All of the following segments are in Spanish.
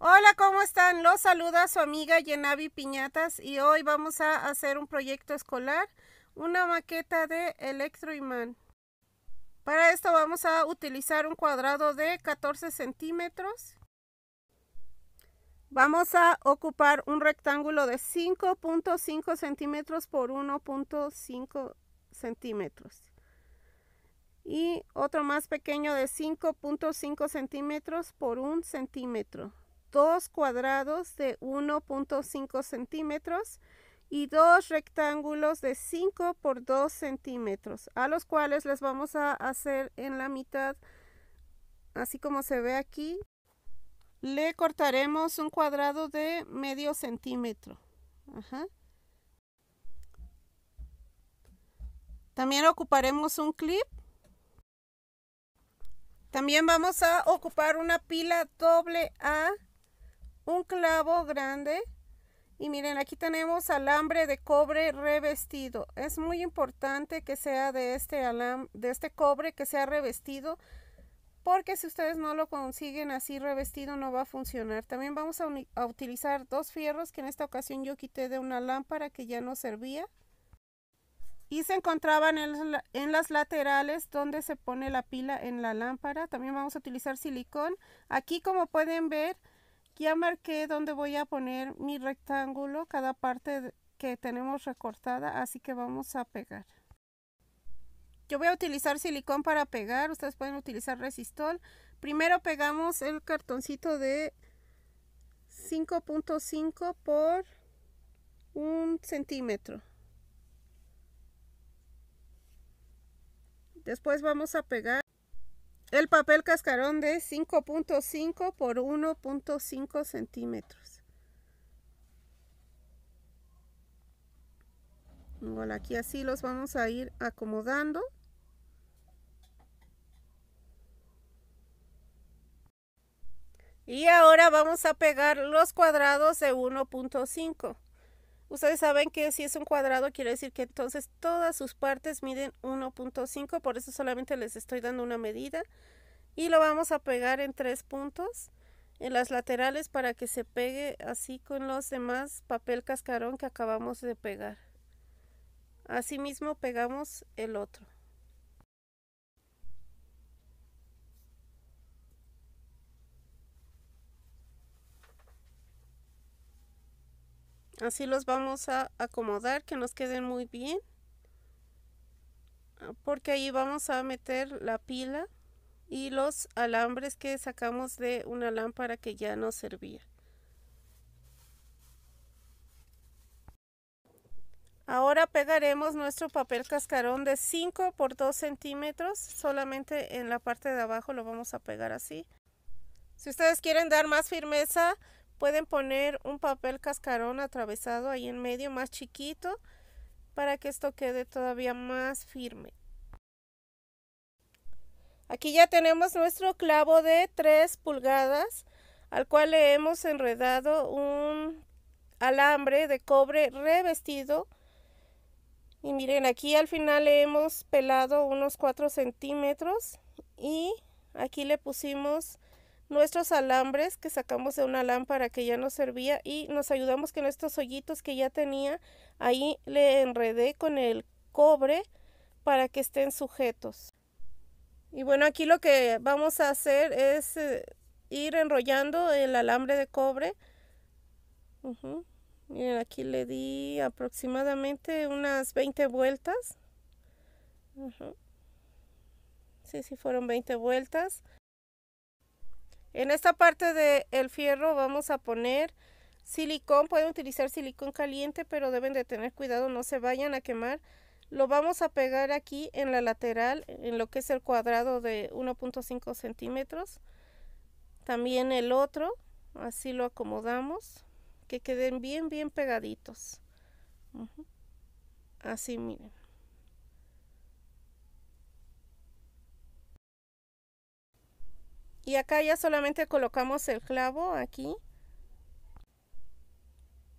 Hola, ¿cómo están? Los saluda su amiga Yenavi Piñatas y hoy vamos a hacer un proyecto escolar, una maqueta de electroimán. Para esto vamos a utilizar un cuadrado de 14 centímetros. Vamos a ocupar un rectángulo de 5.5 centímetros por 1.5 centímetros. Y otro más pequeño de 5.5 centímetros por 1 centímetro dos cuadrados de 1.5 centímetros y dos rectángulos de 5 por 2 centímetros, a los cuales les vamos a hacer en la mitad, así como se ve aquí. Le cortaremos un cuadrado de medio centímetro. También ocuparemos un clip. También vamos a ocupar una pila doble A un clavo grande y miren, aquí tenemos alambre de cobre revestido. Es muy importante que sea de este, alam de este cobre que sea revestido. Porque si ustedes no lo consiguen así revestido no va a funcionar. También vamos a, utilizar dos fierros que en esta ocasión yo quité de una lámpara que ya no servía. Y se encontraban en, en las laterales donde se pone la pila en la lámpara. También vamos a utilizar silicón. Aquí como pueden ver ya marqué dónde voy a poner mi rectángulo, cada parte que tenemos recortada, así que vamos a pegar. Yo voy a utilizar silicón para pegar, ustedes pueden utilizar resistol. Primero pegamos el cartoncito de 5.5 por un centímetro. Después vamos a pegar el papel cascarón de 5.5 por 1.5 centímetros. aquí así los vamos a ir acomodando. Y ahora vamos a pegar los cuadrados de 1.5. Ustedes saben que si es un cuadrado quiere decir que entonces todas sus partes miden 1.5, por eso solamente les estoy dando una medida. Y lo vamos a pegar en tres puntos en las laterales para que se pegue así con los demás papel cascarón que acabamos de pegar. Asimismo pegamos el otro. Así los vamos a acomodar que nos queden muy bien. Ah, porque ahí vamos a meter la pila y los alambres que sacamos de una lámpara que ya nos servía. Ahora pegaremos nuestro papel cascarón de 5 por 2 centímetros. Solamente en la parte de abajo lo vamos a pegar así. Si ustedes quieren dar más firmeza, Pueden poner un papel cascarón atravesado ahí en medio más chiquito para que esto quede todavía más firme. Aquí ya tenemos nuestro clavo de 3 pulgadas al cual le hemos enredado un alambre de cobre revestido y miren aquí al final le hemos pelado unos 4 centímetros y aquí le pusimos nuestros alambres que sacamos de una lámpara que ya nos servía y nos ayudamos con estos hoyitos que ya tenía. Ahí le enredé con el cobre para que estén sujetos. Y bueno, aquí lo que vamos a hacer es eh, ir enrollando el alambre de cobre. Miren, aquí le di aproximadamente unas 20 vueltas. si Sí, sí, fueron 20 vueltas. En esta parte del fierro vamos a poner silicón, pueden utilizar silicón caliente, pero deben de tener cuidado, no se vayan a quemar. Lo vamos a pegar aquí en la lateral, en lo que es el cuadrado de 1.5 centímetros. También el otro, así lo acomodamos, que queden bien, bien pegaditos. Así, miren. y acá ya solamente colocamos el clavo aquí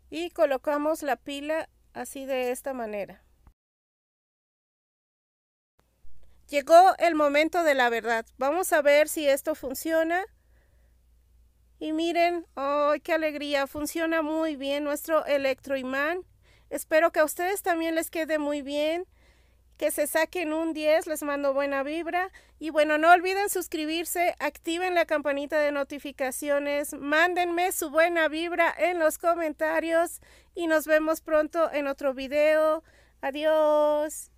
y colocamos la pila así de esta manera. Llegó el momento de la verdad. Vamos a ver si esto funciona. Y miren, ¡ay, qué alegría! Funciona muy bien nuestro electroimán. Espero que a ustedes también les quede muy bien que se saquen un 10, les mando buena vibra. Y bueno, no olviden suscribirse, activen la campanita de notificaciones, mándenme su buena vibra en los comentarios y nos vemos pronto en otro video. Adiós.